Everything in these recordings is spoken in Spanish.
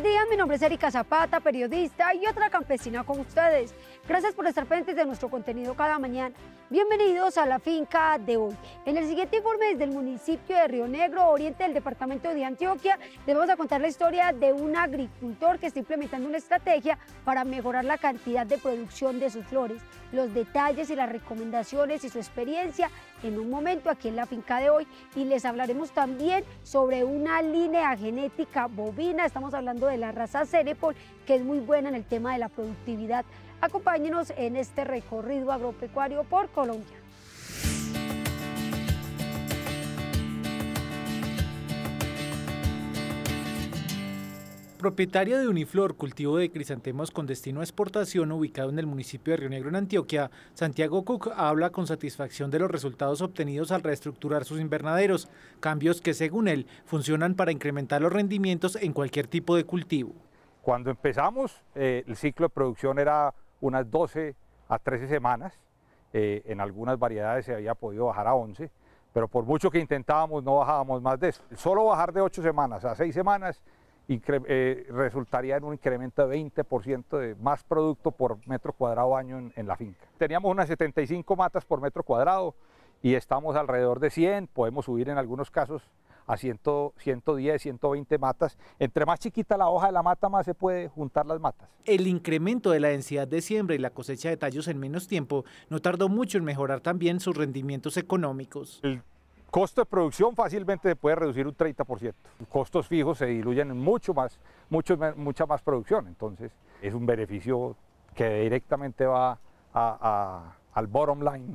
Buenos días, mi nombre es Erika Zapata, periodista y otra campesina con ustedes. Gracias por estar pendientes de nuestro contenido cada mañana. Bienvenidos a la finca de hoy. En el siguiente informe desde el municipio de Río Negro, oriente del departamento de Antioquia, les vamos a contar la historia de un agricultor que está implementando una estrategia para mejorar la cantidad de producción de sus flores, los detalles y las recomendaciones y su experiencia en un momento aquí en la finca de hoy. Y les hablaremos también sobre una línea genética bovina, estamos hablando de la raza Cerepol que es muy buena en el tema de la productividad Acompáñenos en este recorrido agropecuario por Colombia. Propietario de Uniflor, cultivo de crisantemos con destino a exportación ubicado en el municipio de Río Negro en Antioquia, Santiago Cook habla con satisfacción de los resultados obtenidos al reestructurar sus invernaderos, cambios que según él funcionan para incrementar los rendimientos en cualquier tipo de cultivo. Cuando empezamos, eh, el ciclo de producción era unas 12 a 13 semanas, eh, en algunas variedades se había podido bajar a 11, pero por mucho que intentábamos no bajábamos más de eso. Solo bajar de 8 semanas a 6 semanas eh, resultaría en un incremento de 20% de más producto por metro cuadrado año en, en la finca. Teníamos unas 75 matas por metro cuadrado y estamos alrededor de 100, podemos subir en algunos casos a 100, 110, 120 matas. Entre más chiquita la hoja de la mata, más se puede juntar las matas. El incremento de la densidad de siembra y la cosecha de tallos en menos tiempo no tardó mucho en mejorar también sus rendimientos económicos. El costo de producción fácilmente se puede reducir un 30%. Costos fijos se diluyen en mucho más, mucho, mucha más producción. Entonces, es un beneficio que directamente va al bottom line,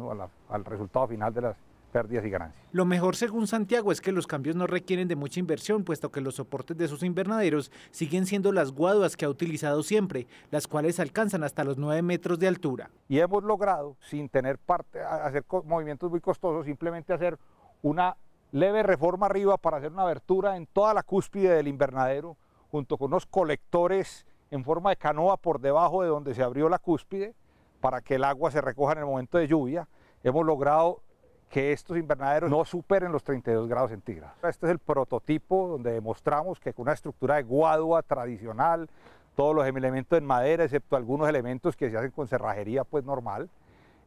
al resultado final de las, pérdidas y ganancias. Lo mejor según Santiago es que los cambios no requieren de mucha inversión, puesto que los soportes de sus invernaderos siguen siendo las guaduas que ha utilizado siempre, las cuales alcanzan hasta los 9 metros de altura. Y hemos logrado, sin tener parte, hacer movimientos muy costosos, simplemente hacer una leve reforma arriba para hacer una abertura en toda la cúspide del invernadero, junto con unos colectores en forma de canoa por debajo de donde se abrió la cúspide, para que el agua se recoja en el momento de lluvia. Hemos logrado que estos invernaderos no superen los 32 grados centígrados. Este es el prototipo donde demostramos que con una estructura de guadua tradicional, todos los elementos en madera, excepto algunos elementos que se hacen con cerrajería pues normal,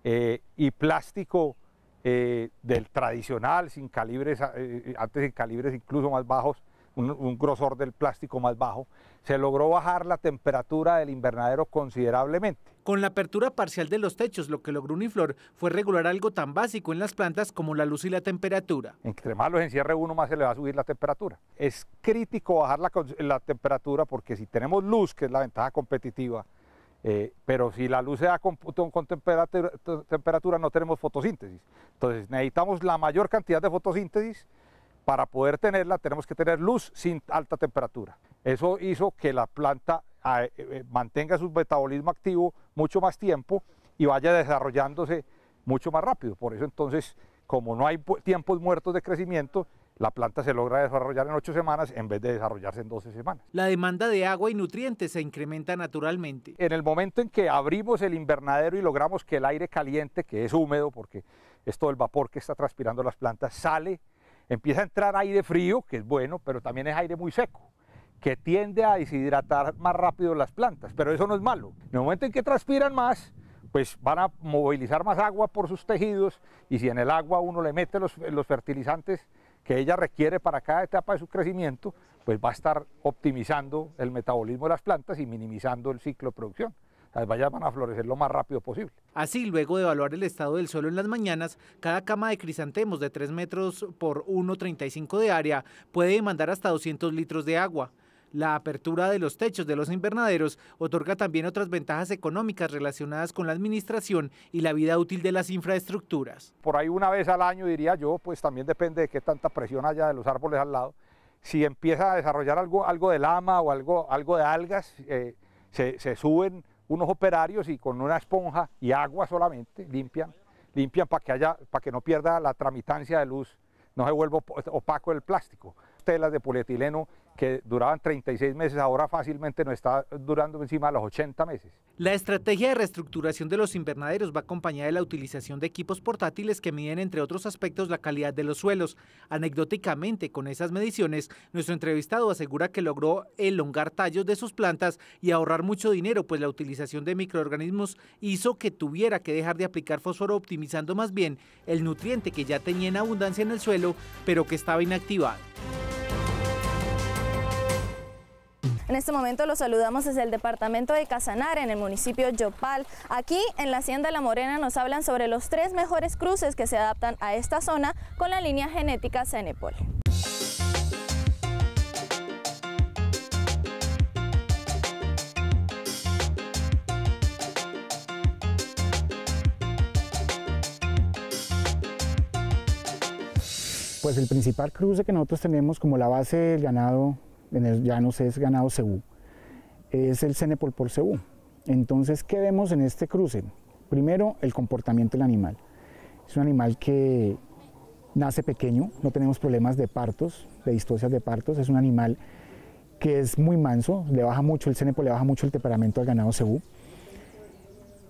eh, y plástico eh, del tradicional, sin calibres, eh, antes sin calibres incluso más bajos, un, grosor del plástico más bajo, se logró bajar la temperatura del invernadero considerablemente con la apertura parcial de los techos, lo que logró Uniflor fue regular algo tan básico en las plantas como la luz y la temperatura. Entre más los encierre uno, más se le va a subir la temperatura. Es crítico bajar la, la temperatura porque si tenemos luz, que es la ventaja competitiva, eh, pero si la luz se da con, con temperatura, temperatura, no tenemos fotosíntesis. Entonces necesitamos la mayor cantidad de fotosíntesis para poder tenerla tenemos que tener luz sin alta temperatura. Eso hizo que la planta eh, eh, mantenga su metabolismo activo mucho más tiempo y vaya desarrollándose mucho más rápido. Por eso entonces, como no hay tiempos muertos de crecimiento, la planta se logra desarrollar en ocho semanas en vez de desarrollarse en 12 semanas. La demanda de agua y nutrientes se incrementa naturalmente. En el momento en que abrimos el invernadero y logramos que el aire caliente, que es húmedo porque es todo el vapor que está transpirando las plantas, sale, empieza a entrar aire frío, que es bueno, pero también es aire muy seco que tiende a deshidratar más rápido las plantas, pero eso no es malo. En el momento en que transpiran más, pues van a movilizar más agua por sus tejidos y si en el agua uno le mete los, fertilizantes que ella requiere para cada etapa de su crecimiento, pues va a estar optimizando el metabolismo de las plantas y minimizando el ciclo de producción las vallas van a florecer lo más rápido posible. Así, luego de evaluar el estado del suelo en las mañanas, cada cama de crisantemos de 3 metros por 1,35 de área puede demandar hasta 200 litros de agua. La apertura de los techos de los invernaderos otorga también otras ventajas económicas relacionadas con la administración y la vida útil de las infraestructuras. Por ahí una vez al año, diría yo, pues también depende de qué tanta presión haya de los árboles al lado. Si empieza a desarrollar algo, algo de lama o algo, algo de algas, eh, se, suben unos operarios y con una esponja y agua solamente limpian, limpian para que, haya, para que no pierda la tramitancia de luz, no se vuelva opaco el plástico. Telas de polietileno que duraban 36 meses, ahora fácilmente no está durando encima de los 80 meses. La estrategia de reestructuración de los invernaderos va acompañada de la utilización de equipos portátiles que miden, entre otros aspectos, la calidad de los suelos. Anecdóticamente, con esas mediciones, nuestro entrevistado asegura que logró elongar tallos de sus plantas y ahorrar mucho dinero, pues la utilización de microorganismos hizo que tuviera que dejar de aplicar fósforo, optimizando más bien el nutriente que ya tenía en abundancia en el suelo, pero que estaba inactivado. En este momento los saludamos desde el departamento de Casanare, en el municipio Yopal. Aquí en la Hacienda La Morena nos hablan sobre los tres mejores cruces que se adaptan a esta zona con la línea genética Cenepol. Pues el principal cruce que nosotros tenemos como la base del ganado ya sé es ganado cebú, es el cenepol por cebú. Entonces, ¿qué vemos en este cruce? Primero, el comportamiento del animal. Es un animal que nace pequeño, no tenemos problemas de partos, de distocias de partos, es un animal que es muy manso, le baja mucho el cenepol, le baja mucho el temperamento al ganado cebú.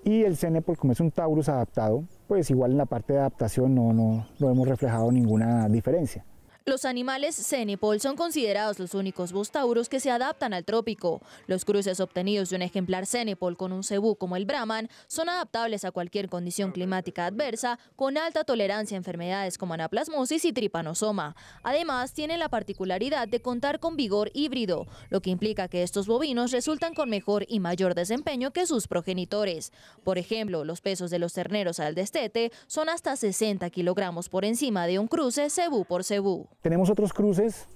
Y el cenepol, como es un taurus adaptado, pues igual en la parte de adaptación no, no, no hemos reflejado ninguna diferencia. Los animales cenipol son considerados los únicos bustauros que se adaptan al trópico. Los cruces obtenidos de un ejemplar cenipol con un cebú como el brahman son adaptables a cualquier condición climática adversa con alta tolerancia a enfermedades como anaplasmosis y tripanosoma. Además, tienen la particularidad de contar con vigor híbrido, lo que implica que estos bovinos resultan con mejor y mayor desempeño que sus progenitores. Por ejemplo, los pesos de los terneros al destete son hasta 60 kilogramos por encima de un cruce cebú por cebú. Tenemos otros cruces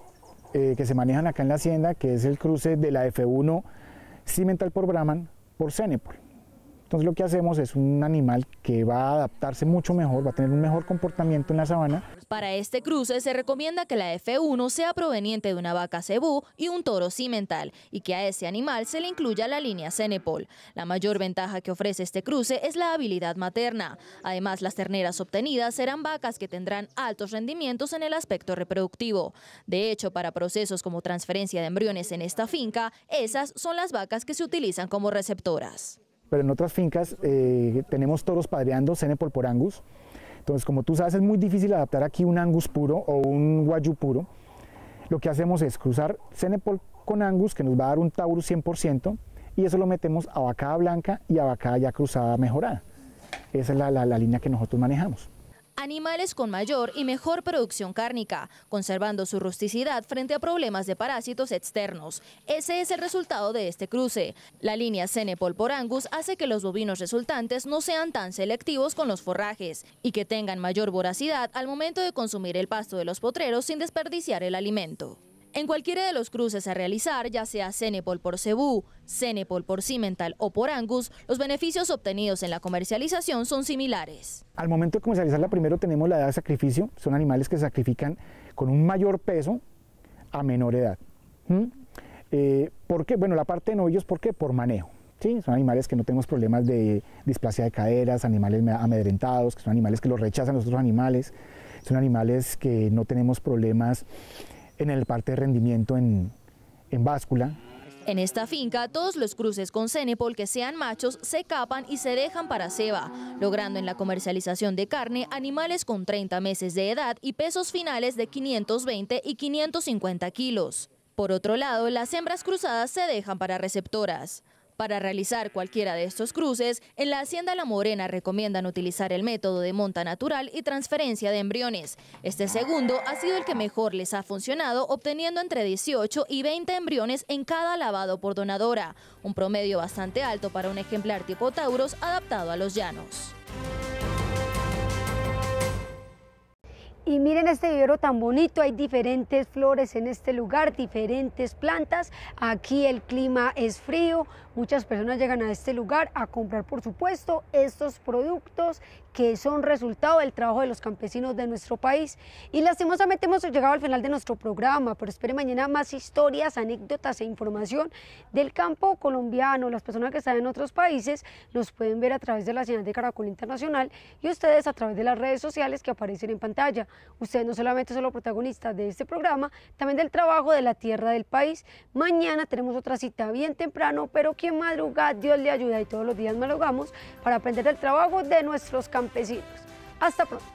eh, que se manejan acá en la hacienda, que es el cruce de la F1 cimental por Brahman por Cenepol. Entonces lo que hacemos es un animal que va a adaptarse mucho mejor, va a tener un mejor comportamiento en la sabana. Para este cruce se recomienda que la F1 sea proveniente de una vaca cebú y un toro cimental y que a ese animal se le incluya la línea Cenepol. La mayor ventaja que ofrece este cruce es la habilidad materna. Además, las terneras obtenidas serán vacas que tendrán altos rendimientos en el aspecto reproductivo. De hecho, para procesos como transferencia de embriones en esta finca, esas son las vacas que se utilizan como receptoras pero en otras fincas eh, tenemos toros padreando Cenepol por angus. Entonces, como tú sabes, es muy difícil adaptar aquí un angus puro o un guayú puro. Lo que hacemos es cruzar cenepol con angus, que nos va a dar un taurus 100%, y eso lo metemos a vacada blanca y a vacada ya cruzada mejorada. Esa es la línea que nosotros manejamos animales con mayor y mejor producción cárnica, conservando su rusticidad frente a problemas de parásitos externos. Ese es el resultado de este cruce. La línea Cenepol por Angus hace que los bovinos resultantes no sean tan selectivos con los forrajes y que tengan mayor voracidad al momento de consumir el pasto de los potreros sin desperdiciar el alimento. En cualquiera de los cruces a realizar, ya sea Cenepol por Cebú, Cenepol por Cimental o por Angus, los beneficios obtenidos en la comercialización son similares. Al momento de comercializarla, primero tenemos la edad de sacrificio, son animales que se sacrifican con un mayor peso a menor edad. ¿Mm? Eh, ¿Por qué? Bueno, la parte de novillos, ¿por qué? Por manejo. ¿sí? Son animales que no tenemos problemas de displasia de caderas, animales amedrentados, que son animales que los rechazan los otros animales, son animales que no tenemos problemas en el parte de rendimiento en, báscula. En esta finca, todos los cruces con Cenepol que sean machos se capan y se dejan para ceba, logrando en la comercialización de carne animales con 30 meses de edad y pesos finales de 520 y 550 kilos. Por otro lado, las hembras cruzadas se dejan para receptoras. Para realizar cualquiera de estos cruces, en la Hacienda La Morena recomiendan utilizar el método de monta natural y transferencia de embriones. Este segundo ha sido el que mejor les ha funcionado, obteniendo entre 18 y 20 embriones en cada lavado por donadora, un promedio bastante alto para un ejemplar tipo Tauros adaptado a los llanos. Y miren este vivero tan bonito, hay diferentes flores en este lugar, diferentes plantas. Aquí el clima es frío, muchas personas llegan a este lugar a comprar, por supuesto, estos productos que son resultado del trabajo de los campesinos de nuestro país. Y lastimosamente hemos llegado al final de nuestro programa, pero espere mañana más historias, anécdotas e información del campo colombiano. Las personas que están en otros países nos pueden ver a través de la señal de Caracol Internacional y ustedes a través de las redes sociales que aparecen en pantalla. Ustedes no solamente son los protagonistas de este programa, también del trabajo de la tierra del país. Mañana tenemos otra cita bien temprano, pero quien madruga, Dios le ayuda y todos los días madrugamos para aprender del trabajo de nuestros campesinos hasta pronto.